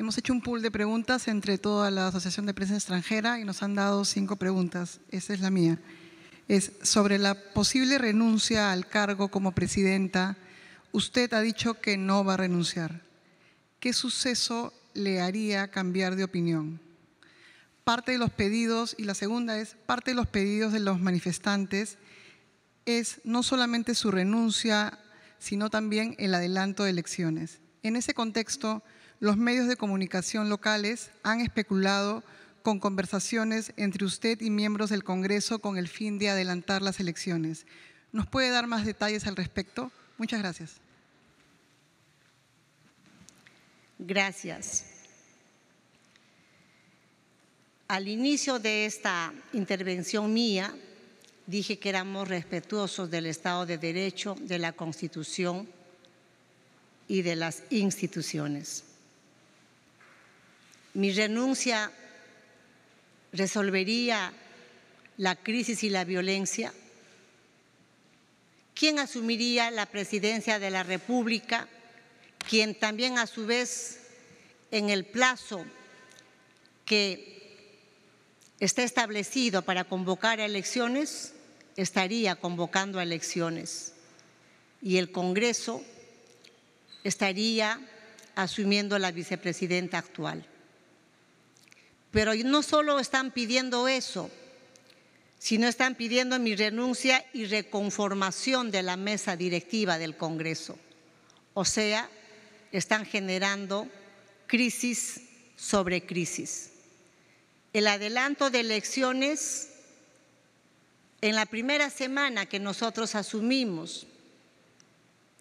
Hemos hecho un pool de preguntas entre toda la Asociación de Prensa Extranjera y nos han dado cinco preguntas. Esa es la mía. Es sobre la posible renuncia al cargo como presidenta. Usted ha dicho que no va a renunciar. ¿Qué suceso le haría cambiar de opinión? Parte de los pedidos, y la segunda es, parte de los pedidos de los manifestantes es no solamente su renuncia, sino también el adelanto de elecciones. En ese contexto, los medios de comunicación locales han especulado con conversaciones entre usted y miembros del Congreso con el fin de adelantar las elecciones. ¿Nos puede dar más detalles al respecto? Muchas gracias. Gracias. Al inicio de esta intervención mía, dije que éramos respetuosos del Estado de Derecho, de la Constitución y de las instituciones. Mi renuncia resolvería la crisis y la violencia. ¿Quién asumiría la presidencia de la República? Quien también a su vez, en el plazo que está establecido para convocar a elecciones, estaría convocando a elecciones. Y el Congreso estaría asumiendo la vicepresidenta actual. Pero no solo están pidiendo eso, sino están pidiendo mi renuncia y reconformación de la mesa directiva del Congreso. O sea, están generando crisis sobre crisis. El adelanto de elecciones en la primera semana que nosotros asumimos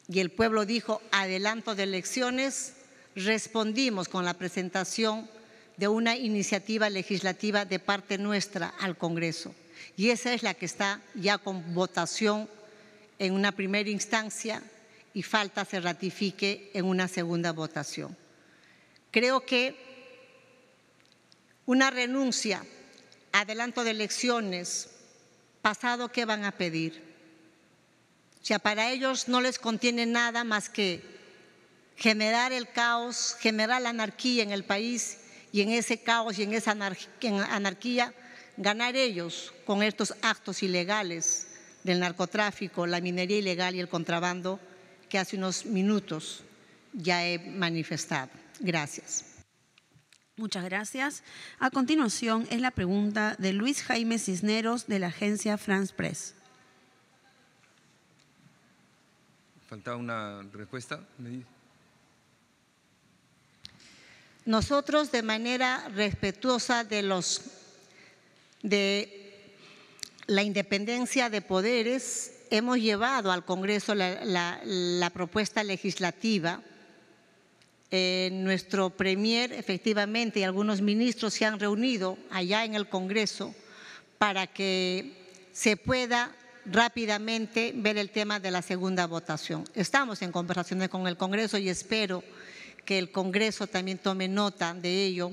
y el pueblo dijo adelanto de elecciones, respondimos con la presentación de una iniciativa legislativa de parte nuestra al Congreso. Y esa es la que está ya con votación en una primera instancia y falta se ratifique en una segunda votación. Creo que una renuncia, adelanto de elecciones, pasado, ¿qué van a pedir? O para ellos no les contiene nada más que generar el caos, generar la anarquía en el país y en ese caos y en esa anarquía ganar ellos con estos actos ilegales del narcotráfico, la minería ilegal y el contrabando que hace unos minutos ya he manifestado. Gracias. Muchas gracias. A continuación es la pregunta de Luis Jaime Cisneros de la agencia France Press. Faltaba una respuesta. ¿Me dice? Nosotros de manera respetuosa de los de la independencia de poderes hemos llevado al Congreso la, propuesta legislativa. Eh, nuestro Premier, efectivamente, y algunos ministros se han reunido allá en el Congreso para que se pueda rápidamente ver el tema de la segunda votación. Estamos en conversaciones con el Congreso y espero que el Congreso también tome nota de ello,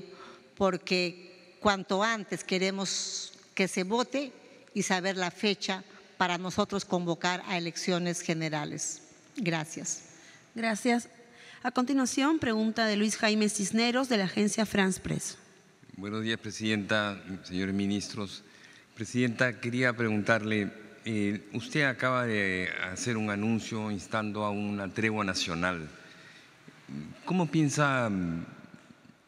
porque cuanto antes queremos que se vote y saber la fecha para nosotros convocar a elecciones generales. Gracias. Gracias. A continuación, pregunta de Luis Jaime Cisneros de la agencia France Press. Buenos días, Presidenta, señores ministros. Presidenta, quería preguntarle, eh, usted acaba de hacer un anuncio instando a una tregua nacional ¿Cómo piensa mm,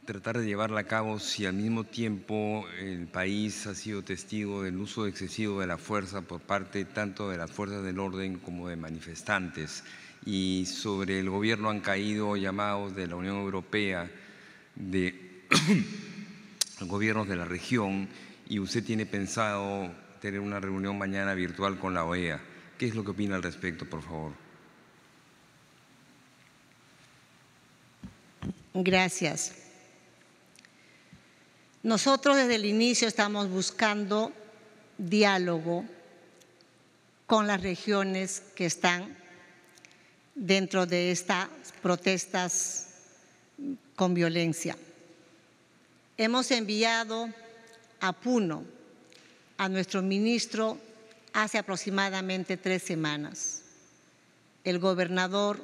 tratar de llevarla a cabo si al mismo tiempo el país ha sido testigo del uso excesivo de la fuerza por parte tanto de las fuerzas del orden como de manifestantes? Y sobre el gobierno han caído llamados de la Unión Europea, de gobiernos de la región, y usted tiene pensado tener una reunión mañana virtual con la OEA. ¿Qué es lo que opina al respecto, por favor? Gracias. Nosotros desde el inicio estamos buscando diálogo con las regiones que están dentro de estas protestas con violencia. Hemos enviado a Puno a nuestro ministro hace aproximadamente tres semanas. El gobernador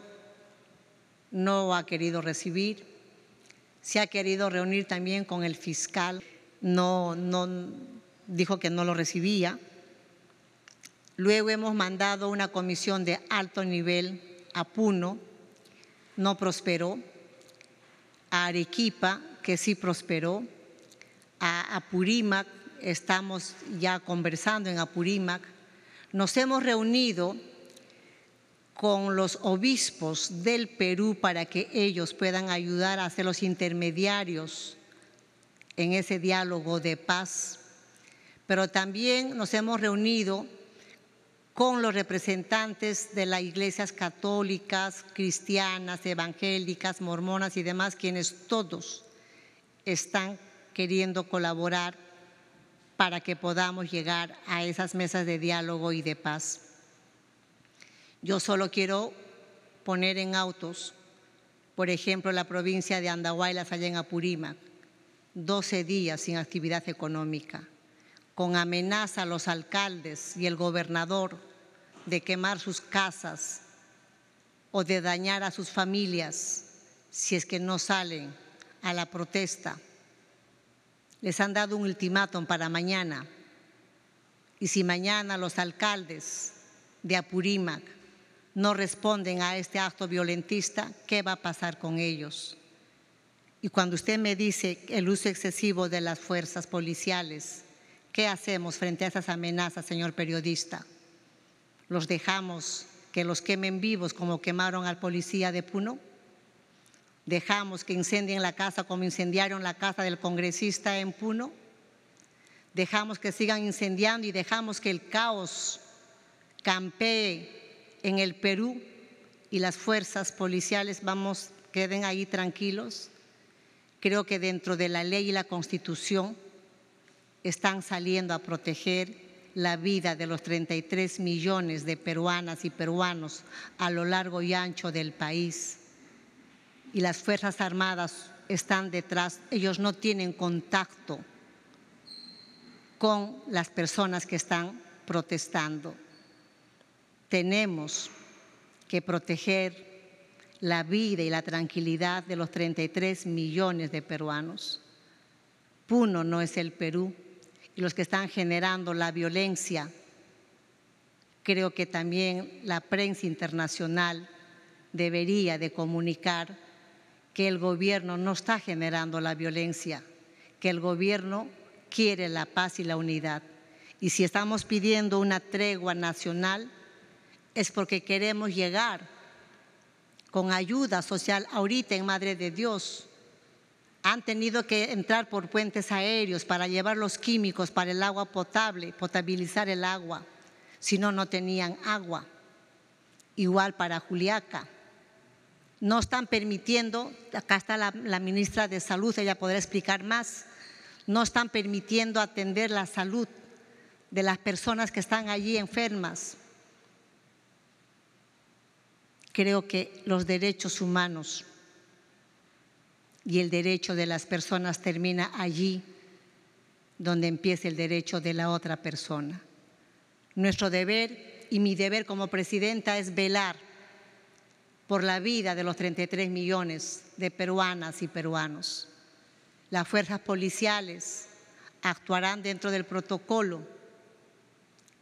no ha querido recibir se ha querido reunir también con el fiscal, no, no dijo que no lo recibía. Luego hemos mandado una comisión de alto nivel a Puno, no prosperó, a Arequipa, que sí prosperó, a Apurímac, estamos ya conversando en Apurímac. Nos hemos reunido con los obispos del Perú para que ellos puedan ayudar a ser los intermediarios en ese diálogo de paz. Pero también nos hemos reunido con los representantes de las iglesias católicas, cristianas, evangélicas, mormonas y demás, quienes todos están queriendo colaborar para que podamos llegar a esas mesas de diálogo y de paz. Yo solo quiero poner en autos, por ejemplo, la provincia de Andahuaylas, allá en Apurímac, 12 días sin actividad económica, con amenaza a los alcaldes y el gobernador de quemar sus casas o de dañar a sus familias si es que no salen a la protesta. Les han dado un ultimátum para mañana. Y si mañana los alcaldes de Apurímac no responden a este acto violentista, ¿qué va a pasar con ellos? Y cuando usted me dice el uso excesivo de las fuerzas policiales, ¿qué hacemos frente a esas amenazas, señor periodista? ¿Los dejamos que los quemen vivos como quemaron al policía de Puno? ¿Dejamos que incendien la casa como incendiaron la casa del congresista en Puno? ¿Dejamos que sigan incendiando y dejamos que el caos campee en el Perú y las fuerzas policiales vamos, queden ahí tranquilos. Creo que dentro de la ley y la constitución están saliendo a proteger la vida de los 33 millones de peruanas y peruanos a lo largo y ancho del país. Y las Fuerzas Armadas están detrás, ellos no tienen contacto con las personas que están protestando tenemos que proteger la vida y la tranquilidad de los 33 millones de peruanos. Puno no es el Perú y los que están generando la violencia. Creo que también la prensa internacional debería de comunicar que el gobierno no está generando la violencia, que el gobierno quiere la paz y la unidad. Y si estamos pidiendo una tregua nacional, es porque queremos llegar con ayuda social ahorita en Madre de Dios. Han tenido que entrar por puentes aéreos para llevar los químicos para el agua potable, potabilizar el agua. Si no, no tenían agua. Igual para Juliaca. No están permitiendo, acá está la, la ministra de Salud, ella podrá explicar más, no están permitiendo atender la salud de las personas que están allí enfermas creo que los derechos humanos y el derecho de las personas termina allí donde empieza el derecho de la otra persona. Nuestro deber y mi deber como presidenta es velar por la vida de los 33 millones de peruanas y peruanos. Las fuerzas policiales actuarán dentro del protocolo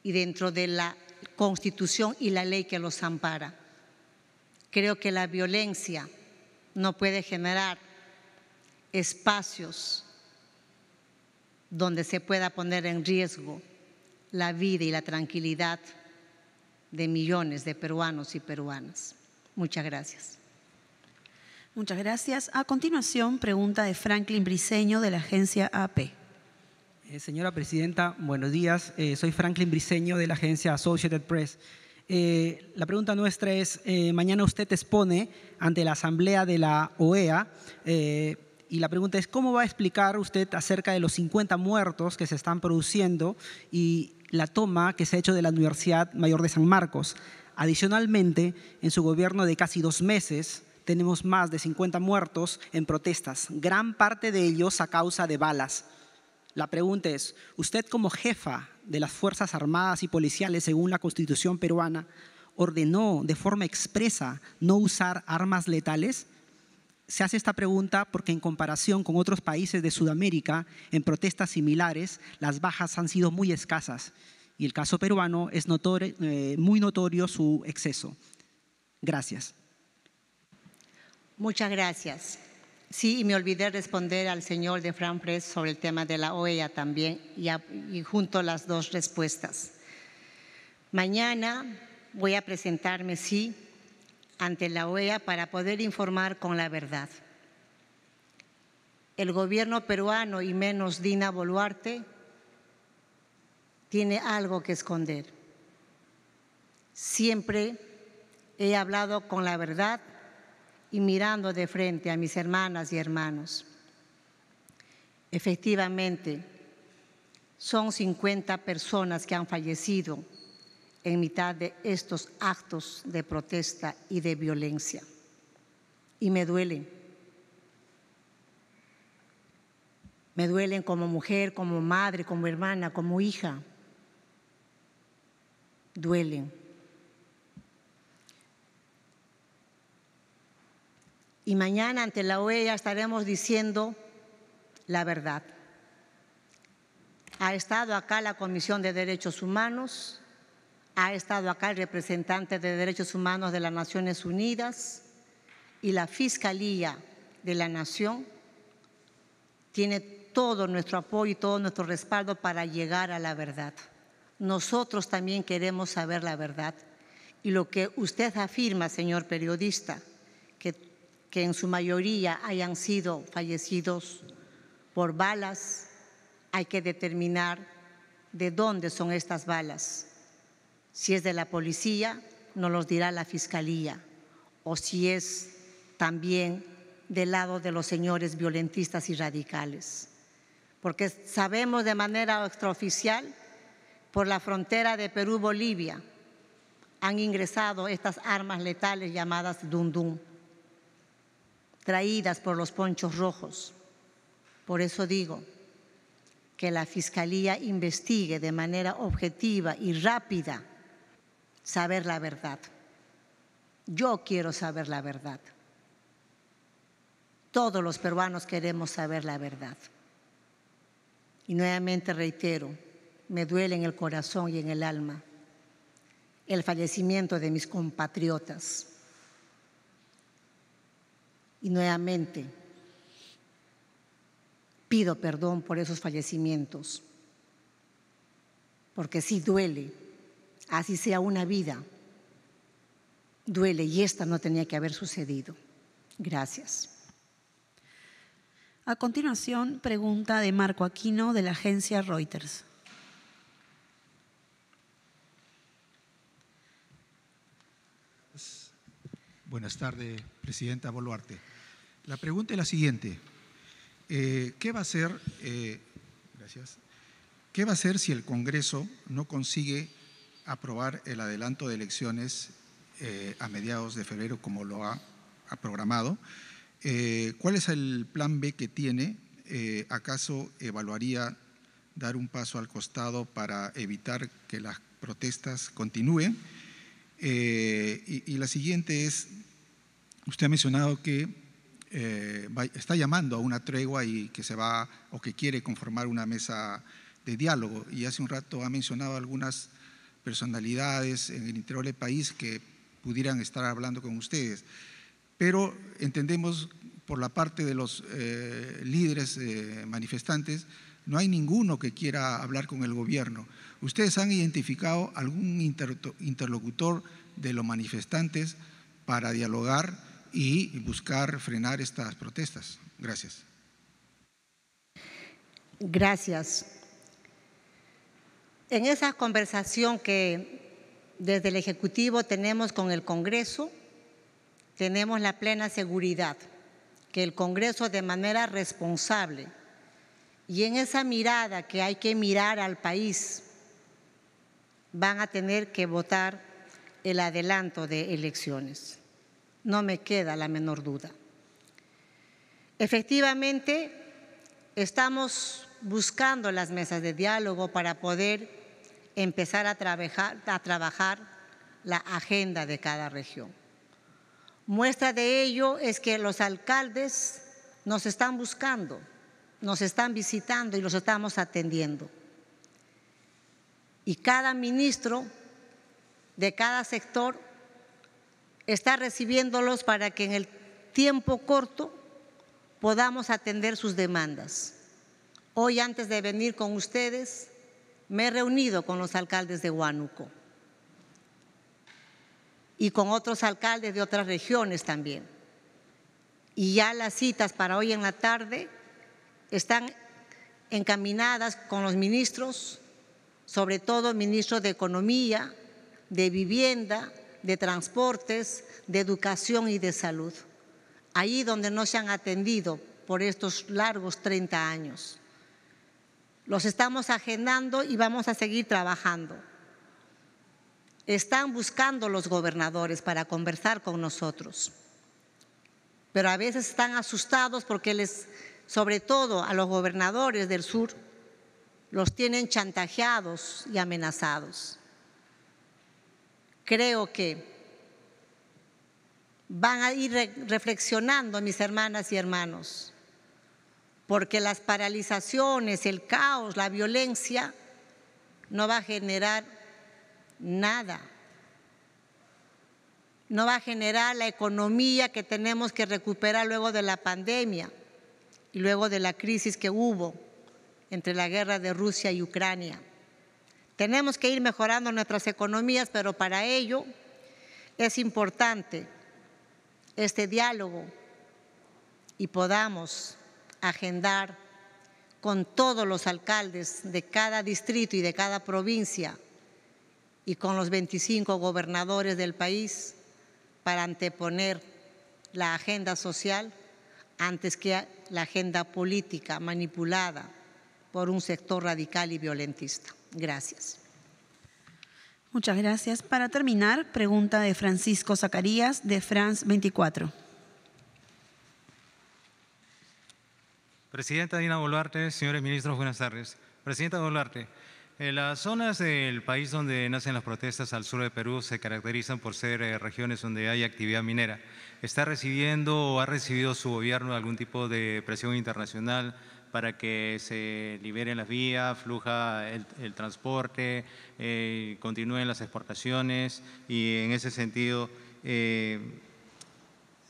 y dentro de la constitución y la ley que los ampara. Creo que la violencia no puede generar espacios donde se pueda poner en riesgo la vida y la tranquilidad de millones de peruanos y peruanas. Muchas gracias. Muchas gracias. A continuación, pregunta de Franklin Briseño, de la agencia AP. Eh, señora Presidenta, buenos días. Eh, soy Franklin Briseño, de la agencia Associated Press. Eh, la pregunta nuestra es, eh, mañana usted expone ante la Asamblea de la OEA eh, y la pregunta es, ¿cómo va a explicar usted acerca de los 50 muertos que se están produciendo y la toma que se ha hecho de la Universidad Mayor de San Marcos? Adicionalmente, en su gobierno de casi dos meses, tenemos más de 50 muertos en protestas, gran parte de ellos a causa de balas. La pregunta es, usted como jefa de las Fuerzas Armadas y Policiales, según la Constitución peruana, ordenó de forma expresa no usar armas letales? Se hace esta pregunta porque en comparación con otros países de Sudamérica, en protestas similares, las bajas han sido muy escasas y el caso peruano es eh, muy notorio su exceso. Gracias. Muchas gracias. Sí, y me olvidé responder al señor de Franfres sobre el tema de la OEA también, y junto las dos respuestas. Mañana voy a presentarme, sí, ante la OEA para poder informar con la verdad. El gobierno peruano y menos Dina Boluarte tiene algo que esconder. Siempre he hablado con la verdad y mirando de frente a mis hermanas y hermanos. Efectivamente, son 50 personas que han fallecido en mitad de estos actos de protesta y de violencia. Y me duelen. Me duelen como mujer, como madre, como hermana, como hija. Duelen. Y mañana ante la OEA estaremos diciendo la verdad. Ha estado acá la Comisión de Derechos Humanos, ha estado acá el representante de Derechos Humanos de las Naciones Unidas y la Fiscalía de la Nación tiene todo nuestro apoyo y todo nuestro respaldo para llegar a la verdad. Nosotros también queremos saber la verdad. Y lo que usted afirma, señor periodista, que en su mayoría hayan sido fallecidos por balas, hay que determinar de dónde son estas balas. Si es de la policía, no los dirá la fiscalía, o si es también del lado de los señores violentistas y radicales. Porque sabemos de manera extraoficial, por la frontera de Perú-Bolivia han ingresado estas armas letales llamadas dundum traídas por los ponchos rojos. Por eso digo que la Fiscalía investigue de manera objetiva y rápida saber la verdad. Yo quiero saber la verdad. Todos los peruanos queremos saber la verdad. Y nuevamente reitero, me duele en el corazón y en el alma el fallecimiento de mis compatriotas y nuevamente, pido perdón por esos fallecimientos, porque sí duele, así sea una vida, duele y esta no tenía que haber sucedido. Gracias. A continuación, pregunta de Marco Aquino de la agencia Reuters. Buenas tardes, Presidenta Boluarte. La pregunta es la siguiente. Eh, ¿Qué va a hacer, eh, gracias, qué va a si el Congreso no consigue aprobar el adelanto de elecciones eh, a mediados de febrero como lo ha, programado? ¿Cuál es el plan B que tiene? ¿Acaso evaluaría dar un paso al costado para evitar que las protestas continúen? y la siguiente es, usted ha mencionado que eh, está llamando a una tregua y que se va o que quiere conformar una mesa de diálogo. Y hace un rato ha mencionado algunas personalidades en el interior del país que pudieran estar hablando con ustedes. Pero entendemos por la parte de los eh, líderes eh, manifestantes, no hay ninguno que quiera hablar con el gobierno. ¿Ustedes han identificado algún interlocutor de los manifestantes para dialogar? y buscar frenar estas protestas. Gracias. Gracias. En esa conversación que desde el Ejecutivo tenemos con el Congreso, tenemos la plena seguridad que el Congreso de manera responsable y en esa mirada que hay que mirar al país, van a tener que votar el adelanto de elecciones no me queda la menor duda. Efectivamente, estamos buscando las mesas de diálogo para poder empezar a trabajar, la agenda de cada región. Muestra de ello es que los alcaldes nos están buscando, nos están visitando y los estamos atendiendo. Y cada ministro de cada sector está recibiéndolos para que en el tiempo corto podamos atender sus demandas. Hoy antes de venir con ustedes me he reunido con los alcaldes de Huánuco y con otros alcaldes de otras regiones también. Y ya las citas para hoy en la tarde están encaminadas con los ministros, sobre todo el ministro de Economía, de Vivienda, de transportes, de educación y de salud, ahí donde no se han atendido por estos largos 30 años. Los estamos agendando y vamos a seguir trabajando. Están buscando los gobernadores para conversar con nosotros, pero a veces están asustados porque les, sobre todo a los gobernadores del sur, los tienen chantajeados y amenazados creo que van a ir reflexionando mis hermanas y hermanos, porque las paralizaciones, el caos, la violencia no va a generar nada. No va a generar la economía que tenemos que recuperar luego de la pandemia y luego de la crisis que hubo entre la guerra de Rusia y Ucrania. Tenemos que ir mejorando nuestras economías, pero para ello es importante este diálogo y podamos agendar con todos los alcaldes de cada distrito y de cada provincia y con los 25 gobernadores del país para anteponer la agenda social antes que la agenda política manipulada por un sector radical y violentista. Gracias. Muchas gracias. Para terminar, pregunta de Francisco Zacarías de France 24. Presidenta Dina Boluarte, señores ministros, buenas tardes. Presidenta Boluarte, las zonas del país donde nacen las protestas al sur de Perú se caracterizan por ser eh, regiones donde hay actividad minera. ¿Está recibiendo o ha recibido su gobierno algún tipo de presión internacional? para que se liberen las vías, fluja el, transporte, eh, continúen las exportaciones y en ese sentido eh,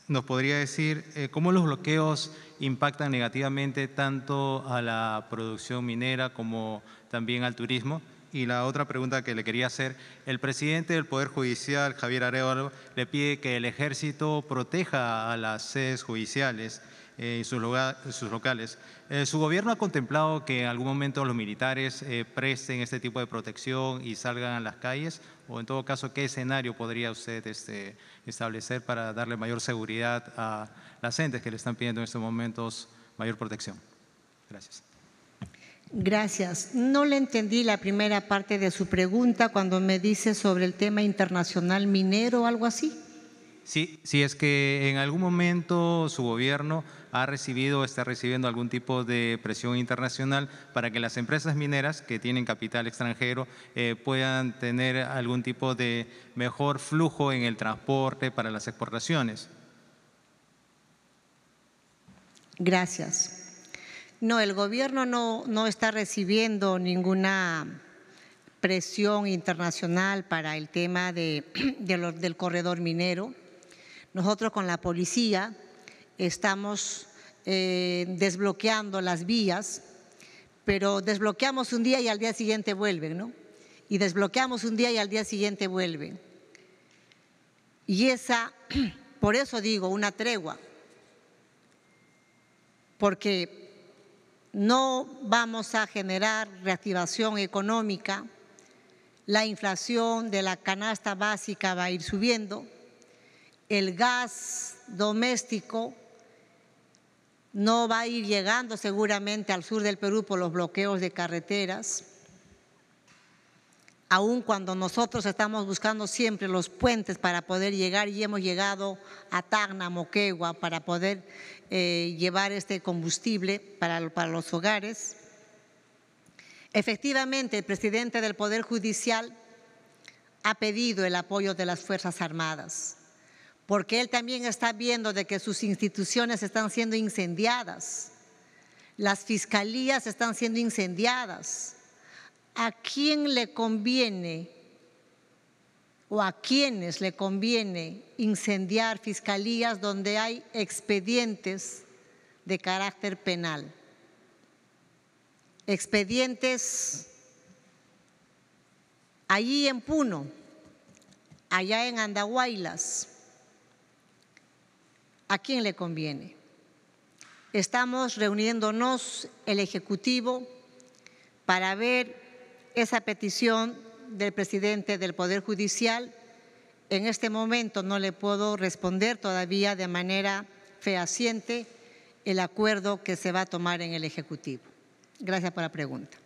nos podría decir eh, cómo los bloqueos impactan negativamente tanto a la producción minera como también al turismo. Y la otra pregunta que le quería hacer, el presidente del Poder Judicial, Javier Arevalo, le pide que el ejército proteja a las sedes judiciales. Eh, sus, locales. Eh, ¿Su gobierno ha contemplado que en algún momento los militares eh, presten este tipo de protección y salgan a las calles? O en todo caso, ¿qué escenario podría usted este, establecer para darle mayor seguridad a las entes que le están pidiendo en estos momentos mayor protección? Gracias. Gracias. No le entendí la primera parte de su pregunta cuando me dice sobre el tema internacional minero o algo así si, es que en algún momento su gobierno ha recibido o está recibiendo algún tipo de presión internacional para que las empresas mineras que tienen capital extranjero eh, puedan tener algún tipo de mejor flujo en el transporte para las exportaciones. Gracias. No, el gobierno no, está recibiendo ninguna presión internacional para el tema del corredor minero. Nosotros con la policía estamos eh, desbloqueando las vías, pero desbloqueamos un día y al día siguiente vuelven, ¿no? Y desbloqueamos un día y al día siguiente vuelven. Y esa, por eso digo, una tregua, porque no vamos a generar reactivación económica, la inflación de la canasta básica va a ir subiendo, el gas doméstico no va a ir llegando seguramente al sur del Perú por los bloqueos de carreteras, aun cuando nosotros estamos buscando siempre los puentes para poder llegar y hemos llegado a Tacna, Moquegua, para poder eh, llevar este combustible para los hogares. Efectivamente, el presidente del Poder Judicial ha pedido el apoyo de las Fuerzas Armadas porque él también está viendo de que sus instituciones están siendo incendiadas, las fiscalías están siendo incendiadas. ¿A quién le conviene o a quiénes le conviene incendiar fiscalías donde hay expedientes de carácter penal? Expedientes allí en Puno, allá en Andahuaylas ¿A quién le conviene? Estamos reuniéndonos el Ejecutivo para ver esa petición del presidente del Poder Judicial. En este momento no le puedo responder todavía de manera fehaciente el acuerdo que se va a tomar en el Ejecutivo. Gracias por la pregunta.